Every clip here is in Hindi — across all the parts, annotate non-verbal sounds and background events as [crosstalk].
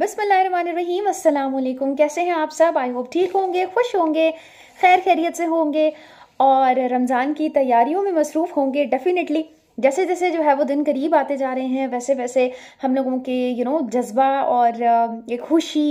बसमीम अल्लाम कैसे हैं आप सब आई होप ठीक होंगे खुश होंगे खैर खैरियत से होंगे और रमज़ान की तैयारियों में मसरूफ़ होंगे डेफ़िनेटली जैसे जैसे जो है वो दिन करीब आते जा रहे हैं वैसे वैसे हम लोगों के यू नो जज्बा और एक खुशी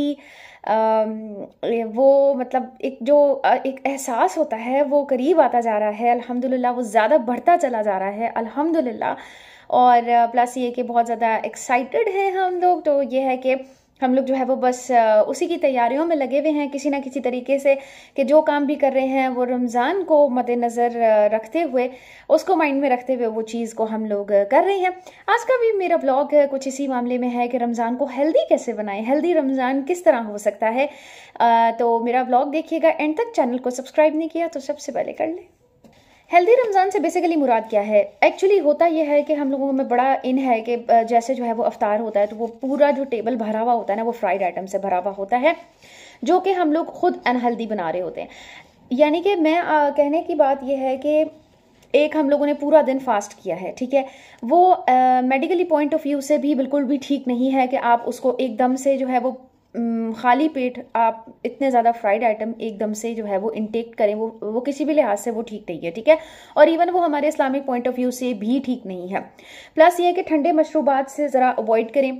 वो मतलब एक जो एक एहसास होता है वो करीब आता जा रहा है अल्हम्दुलिल्लाह वो ज़्यादा बढ़ता चला जा रहा है अल्हम्दुलिल्लाह और प्लस ये कि बहुत ज़्यादा एक्साइटेड हैं हम लोग तो ये है कि हम लोग जो है वो बस उसी की तैयारियों में लगे हुए हैं किसी ना किसी तरीके से कि जो काम भी कर रहे हैं वो रमज़ान को मद्नज़र रखते हुए उसको माइंड में रखते हुए वो चीज़ को हम लोग कर रहे हैं आज का भी मेरा ब्लॉग कुछ इसी मामले में है कि रमज़ान को हेल्दी कैसे बनाएं हेल्दी रमज़ान किस तरह हो सकता है तो मेरा ब्लॉग देखिएगा एंड तक चैनल को सब्सक्राइब नहीं किया तो सबसे पहले कर लें हेल्दी रमज़ान से बेसिकली मुराद क्या है एक्चुअली होता यह है कि हम लोगों में बड़ा इन है कि जैसे जो है वो अवतार होता है तो वो पूरा जो टेबल भरा हुआ होता है ना वो फ्राइड आइटम से भरा हुआ होता है जो कि हम लोग खुद अनहेल्दी बना रहे होते हैं यानी कि मैं आ, कहने की बात यह है कि एक हम लोगों ने पूरा दिन फास्ट किया है ठीक है वो मेडिकली पॉइंट ऑफ व्यू से भी बिल्कुल भी ठीक नहीं है कि आप उसको एकदम से जो है वो खाली पेट आप इतने ज़्यादा फ्राइड आइटम एकदम से जो है वो इंटेक करें वो वो किसी भी लिहाज से वो ठीक नहीं है ठीक है और इवन वो हमारे इस्लामिक पॉइंट ऑफ व्यू से भी ठीक नहीं है प्लस ये है कि ठंडे मशरूबात से ज़रा अवॉइड करें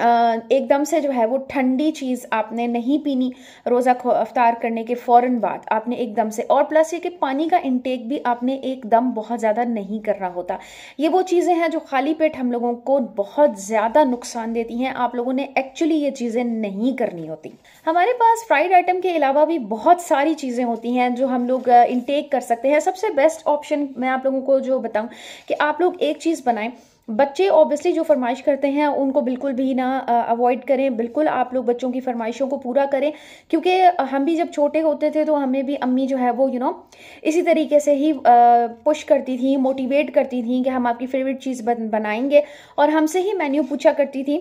एकदम से जो है वो ठंडी चीज़ आपने नहीं पीनी रोज़ा अफ्तार करने के फ़ौर बाद आपने एकदम से और प्लस ये कि पानी का इंटेक भी आपने एकदम बहुत ज़्यादा नहीं करना होता ये वो चीज़ें हैं जो खाली पेट हम लोगों को बहुत ज़्यादा नुकसान देती हैं आप लोगों ने एक्चुअली ये चीज़ें नहीं करनी होती हमारे पास फ्राइड आइटम के अलावा भी बहुत सारी चीज़ें होती हैं जो हम लोग इनटेक कर सकते हैं सबसे बेस्ट ऑप्शन मैं आप लोगों को जो बताऊँ कि आप लोग एक चीज़ बनाएँ बच्चे ऑब्वियसली जो फरमाइश करते हैं उनको बिल्कुल भी ना अवॉइड करें बिल्कुल आप लोग बच्चों की फरमाइशों को पूरा करें क्योंकि हम भी जब छोटे होते थे तो हमें भी अम्मी जो है वो यू you नो know, इसी तरीके से ही पुश करती थी मोटिवेट करती थी कि हम आपकी फेवरेट चीज़ बनाएंगे और हमसे ही मेन्यू पूछा करती थी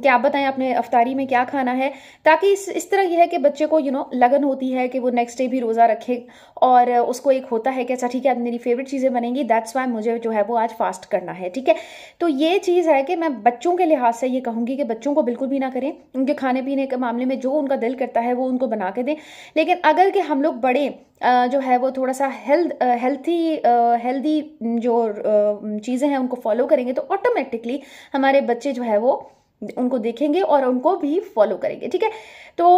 कि आप बताएं आपने अफतारी में क्या खाना है ताकि इस इस तरह यह है कि बच्चे को यू नो लगन होती है कि वो नेक्स्ट डे भी रोज़ा रखे और उसको एक होता है कि अच्छा ठीक है मेरी फेवरेट चीज़ें बनेंगी दैट्स वाई मुझे जो है वो आज फास्ट करना है ठीक है तो ये चीज़ है कि मैं बच्चों के लिहाज से ये कहूँगी कि बच्चों को बिल्कुल भी ना करें उनके खाने पीने के मामले में जो उनका दिल करता है वो उनको बना के दें लेकिन अगर कि हम लोग बड़े जो है वो थोड़ा सा हेल्थ हेल्थी हेल्दी जो चीज़ें हैं उनको फॉलो करेंगे तो ऑटोमेटिकली हमारे बच्चे जो है वो उनको देखेंगे और उनको भी फॉलो करेंगे ठीक है तो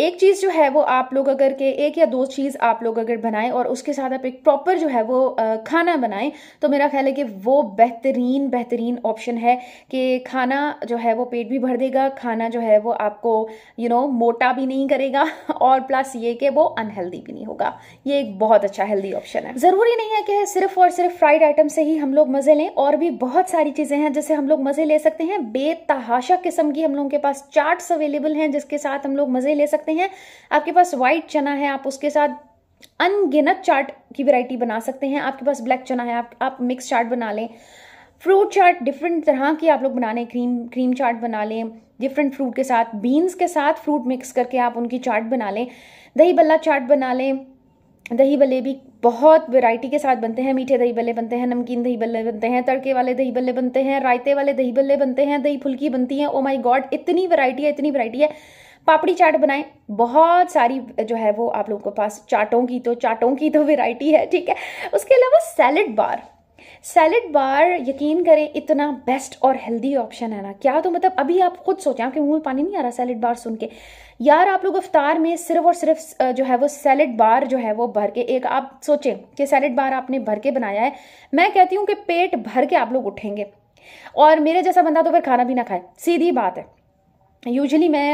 एक चीज़ जो है वो आप लोग अगर के एक या दो चीज़ आप लोग अगर बनाएं और उसके साथ आप एक प्रॉपर जो है वो खाना बनाएं तो मेरा ख्याल है कि वो बेहतरीन बेहतरीन ऑप्शन है कि खाना जो है वो पेट भी भर देगा खाना जो है वो आपको यू you नो know, मोटा भी नहीं करेगा [laughs] और प्लस ये कि वो अनहेल्दी भी नहीं होगा ये एक बहुत अच्छा हेल्दी ऑप्शन है ज़रूरी नहीं है कि सिर्फ और सिर्फ फ्राइड आइटम से ही हम लोग मज़े लें और भी बहुत सारी चीज़ें हैं जिससे हम लोग मज़े ले सकते हैं बेतहाशा किस्म की हम लोगों के पास चार्ट्स अवेलेबल हैं जिसके साथ हम लोग मज़े ले सकते हैं आपके पास वाइट चना है आप उसके साथ अनगिनत चाट की वैरायटी बना सकते हैं आपके पास ब्लैक चना है आप आप मिक्स चाट बना लें फ्रूट चाट डिफरेंट तरह की आप लोग बना लें क्रीम क्रीम चाट बना लें डिफरेंट फ्रूट के साथ बीन्स के साथ फ्रूट मिक्स करके आप उनकी चाट बना लें दही बल्ला चाट बना लें दही बल्ले भी बहुत वैरायटी के साथ बनते हैं मीठे दही बल्ले बनते हैं नमकीन दही बल्ले बनते हैं तड़के वाले दही बल्ले बनते हैं रायते वाले दही बल्ले बनते हैं दही फुल्की बनती है ओ माई गॉड इतनी वैरायटी है इतनी वैरायटी है पापड़ी चाट बनाएं बहुत सारी जो है वो आप लोगों के पास चाटों की तो चाटों की तो वेराइटी है ठीक है उसके अलावा सैलड बार सैलड बार यकीन करें इतना बेस्ट और हेल्दी ऑप्शन है ना क्या तो मतलब अभी आप खुद सोचें आपके मुंह में पानी नहीं आ रहा सैलड बार सुन के यार आप लोग अफ्तार में सिर्फ और सिर्फ जो है वो सैलड बार जो है वो भर के एक आप सोचें कि सैलड बार आपने भर के बनाया है मैं कहती हूँ कि पेट भर के आप लोग उठेंगे और मेरे जैसा बंदा तो फिर खाना भी ना खाए सीधी बात है यूजली मैं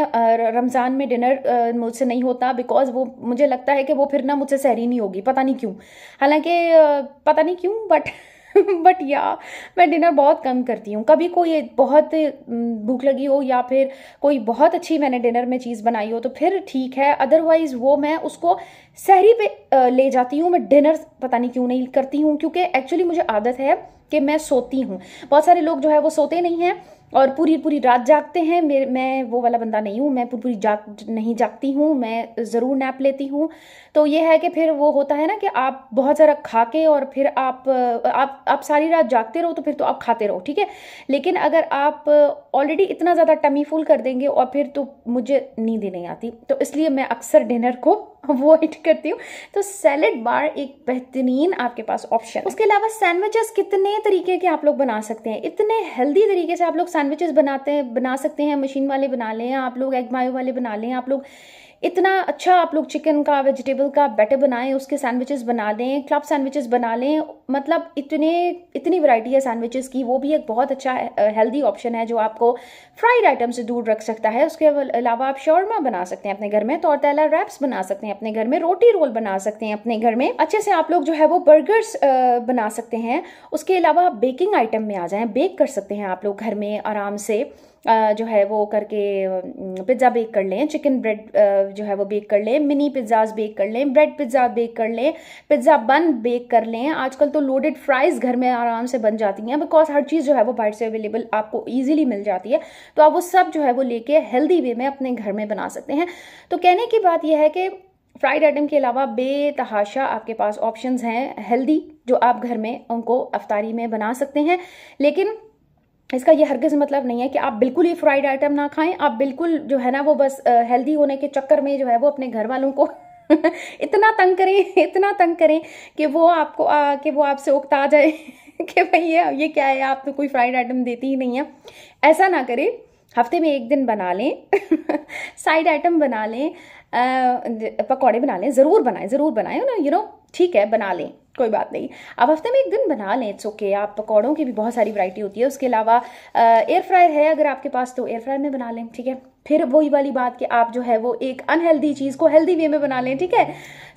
रमज़ान में डिनर मुझसे नहीं होता बिकॉज़ वो मुझे लगता है कि वो फिर ना मुझसे सहरी नहीं होगी पता नहीं क्यों हालांकि पता नहीं क्यों बट बट या मैं डिनर बहुत कम करती हूँ कभी कोई बहुत भूख लगी हो या फिर कोई बहुत अच्छी मैंने डिनर में चीज़ बनाई हो तो फिर ठीक है अदरवाइज़ वो मैं उसको सहरी पे ले जाती हूँ मैं डिनर पता नहीं क्यों नहीं करती हूँ क्योंकि एक्चुअली मुझे आदत है कि मैं सोती हूँ बहुत सारे लोग जो है वो सोते नहीं हैं और पूरी पूरी रात जागते हैं मेरे मैं वो वाला बंदा नहीं हूँ मैं पूरी पूरी जाग नहीं जागती हूँ मैं ज़रूर नैप लेती हूँ तो ये है कि फिर वो होता है ना कि आप बहुत सारा खा के और फिर आप आप आप सारी रात जागते रहो तो फिर तो आप खाते रहो ठीक है लेकिन अगर आप ऑलरेडी इतना ज़्यादा टमी फुल कर देंगे और फिर तो मुझे नींद नहीं आती तो इसलिए मैं अक्सर डिनर को अवॉइड करती हूँ तो सैलड बार एक बेहतरीन आपके पास ऑप्शन उसके अलावा सैंडविचेस कितने तरीके के आप लोग बना सकते हैं इतने हेल्दी तरीके से आप लोग सैंडविचेस बनाते हैं बना सकते हैं मशीन वाले बना लें आप लोग एग मायो वाले बना लें आप लोग इतना अच्छा आप लोग चिकन का वेजिटेबल का बैटर बनाएं उसके सैंडविचेस बना लें क्लब सैंडविचेस बना लें मतलब इतने इतनी वैरायटी है सैंडविचेस की वो भी एक बहुत अच्छा हेल्दी ऑप्शन है जो आपको फ्राइड आइटम से दूर रख सकता है उसके अलावा आप शौरमा बना सकते हैं अपने घर में तौरतला रैप्स बना सकते हैं अपने घर में रोटी रोल बना सकते हैं अपने घर में अच्छे से आप लोग जो है वो बर्गर्स बना सकते हैं उसके अलावा आप बेकिंग आइटम में आ जाएं बेक कर सकते हैं आप लोग घर में आराम से जो है वो करके पिज़्ज़ा बेक कर लें चिकन ब्रेड जो है वो बेक कर लें मिनी पिज़्ज़ाज बेक कर लें ब्रेड पिज़्ज़ा बेक कर लें पिज़्ज़ा बन बेक कर लें आजकल तो लोडेड फ्राइज़ घर में आराम से बन जाती हैं बिकॉज हर चीज़ जो है वो बाहर से अवेलेबल आपको ईजिली मिल जाती है तो आप वो सब जो है वो लेके हेल्दी वे में अपने घर में बना सकते हैं तो कहने की बात यह है कि फ्राइड आइटम के अलावा बेतहाशा आपके पास ऑप्शंस हैं हेल्दी जो आप घर में उनको अफ्तारी में बना सकते हैं लेकिन इसका ये हरगिज मतलब नहीं है कि आप बिल्कुल ही फ्राइड आइटम ना खाएं आप बिल्कुल जो है ना वो बस हेल्दी होने के चक्कर में जो है वो अपने घर वालों को [laughs] इतना तंग करें इतना तंग करें कि वो आपको आ, कि वो आपसे उकता जाए [laughs] कि भैया ये क्या है आप तो कोई फ्राइड आइटम देती ही नहीं है ऐसा ना करें हफ्ते में एक दिन बना लें [laughs] साइड आइटम बना लें पकौड़े बना लें ज़रूर बनाएं ज़रूर बनाएं ना यू नो ठीक है बना लें कोई बात नहीं आप हफ्ते में एक दिन बना लें इट्स ओके आप पकौड़ों की भी बहुत सारी वैरायटी होती है उसके अलावा एयर फ्रायर है अगर आपके पास तो एयर फ्रायर में बना लें ठीक है फिर वही वाली बात कि आप जो है वो एक अनहेल्दी चीज़ को हेल्दी वे में बना लें ठीक है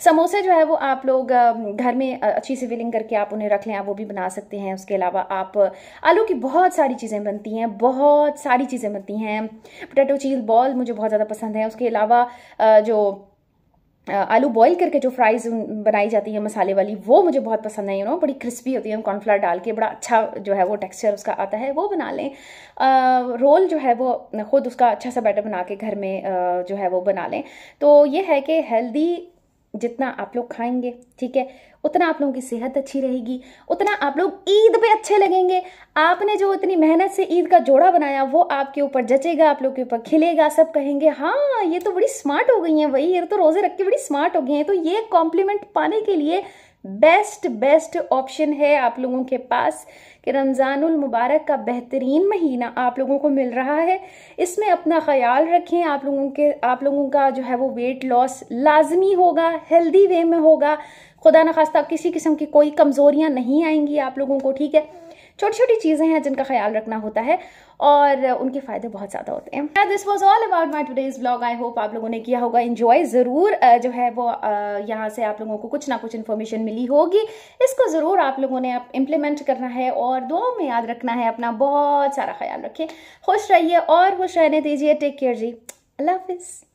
समोसे जो है वो आप लोग घर में अच्छी से फिलिंग करके आप उन्हें रख लें आप वो भी बना सकते हैं उसके अलावा आप आलू की बहुत सारी चीज़ें बनती हैं बहुत सारी चीज़ें बनती हैं पोटैटो चीज बॉल मुझे बहुत ज़्यादा पसंद है उसके अलावा जो आलू बॉईल करके जो फ्राइज बनाई जाती है मसाले वाली वो मुझे बहुत पसंद है यू नो बड़ी क्रिस्पी होती है कॉर्नफ्लावर डाल के बड़ा अच्छा जो है वो टेक्सचर उसका आता है वो बना लें आ, रोल जो है वो खुद उसका अच्छा सा बैटर बना के घर में आ, जो है वो बना लें तो ये है कि हेल्दी जितना आप लोग खाएंगे ठीक है उतना आप लोगों की सेहत अच्छी रहेगी उतना आप लोग ईद पे अच्छे लगेंगे आपने जो इतनी मेहनत से ईद का जोड़ा बनाया वो आपके ऊपर जचेगा आप लोग के ऊपर खिलेगा सब कहेंगे हाँ ये तो बड़ी स्मार्ट हो गई है वही ये तो रोजे रख के बड़ी स्मार्ट हो गई है तो ये कॉम्प्लीमेंट पाने के लिए बेस्ट बेस्ट ऑप्शन है आप लोगों के पास कि रमज़ानुल मुबारक का बेहतरीन महीना आप लोगों को मिल रहा है इसमें अपना ख्याल रखें आप लोगों के आप लोगों का जो है वो वेट लॉस लाजमी होगा हेल्दी वे में होगा खुदा न खास्ता किसी किस्म की कोई कमज़ोरियाँ नहीं आएंगी आप लोगों को ठीक है छोटी छोटी चीज़ें हैं जिनका ख्याल रखना होता है और उनके फ़ायदे बहुत ज़्यादा होते हैं this was all about my today's blog I hope आप लोगों ने किया होगा इन्जॉय ज़रूर जो है वो यहाँ से आप लोगों को कुछ ना कुछ इन्फॉर्मेशन मिली होगी इसको ज़रूर आप लोगों ने आप इम्प्लीमेंट करना है और दो में याद रखना है अपना बहुत सारा ख्याल रखें खुश रहिए और खुश रहने दीजिए टेक केयर जी अल्लाह हाफिज़